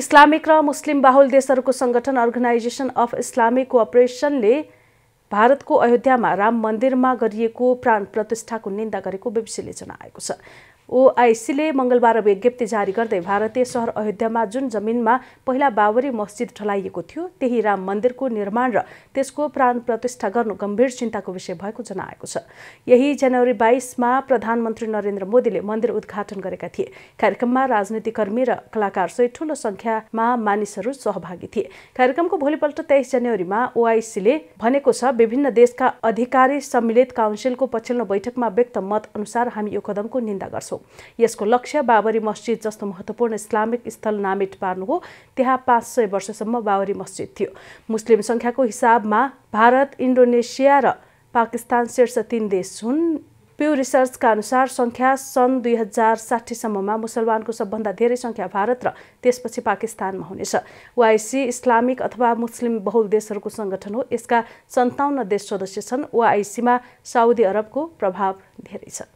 Islamic र मुस्लिम बाहुल देशहरूको सङ्गठन अर्गनाइजेसन अफ इस्लामिक कोअपरेसनले भारतको अयोध्यामा राम मन्दिरमा गरिएको प्राण प्रतिष्ठाको निन्दा गरेको बिबिसीले जनाएको छ ओआइसीले मङ्गलबार विज्ञप्ति जारी गर्दै भारतीय सहर अयोध्यामा जुन जमिनमा पहिला बाबरी मस्जिद ढलाइएको थियो त्यही राम मन्दिरको निर्माण र त्यसको प्राण प्रतिष्ठा गर्नु गम्भीर चिन्ताको विषय भएको जनाएको छ यही जनवरी बाइसमा प्रधानमन्त्री नरेन्द्र मोदीले मन्दिर उद्घाटन गरेका थिए कार्यक्रममा राजनीतिकर्मी र कलाकारसहित ठूलो सङ्ख्यामा मानिसहरू सहभागी थिए कार्यक्रमको भोलिपल्ट तेइस जनवरीमा ओआइसीले भनेको छ विभिन्न देशका अधिकारी सम्मिलित काउन्सिलको पछिल्लो बैठकमा व्यक्त मत अनुसार हामी यो कदमको निन्दा गर्छौँ यसको लक्ष्य बाबरी मस्जिद जस्तो महत्त्वपूर्ण इस्लामिक स्थल नामेट पार्नु हो त्यहाँ पाँच सय वर्षसम्म बाबरी मस्जिद थियो मुस्लिम सङ्ख्याको हिसाबमा भारत इन्डोनेसिया र पाकिस्तान शीर्ष तीन देश हुन् प्यु रिसर्चका अनुसार सङ्ख्या सन् दुई हजार साठीसम्ममा मुसलमानको सबभन्दा धेरै सङ्ख्या भारत र त्यसपछि पाकिस्तानमा हुनेछ वाइसी इस्लामिक अथवा मुस्लिम बहुल देशहरूको सङ्गठन हो यसका सन्ताउन्न देश सदस्य छन् वाइसीमा साउदी अरबको प्रभाव धेरै छ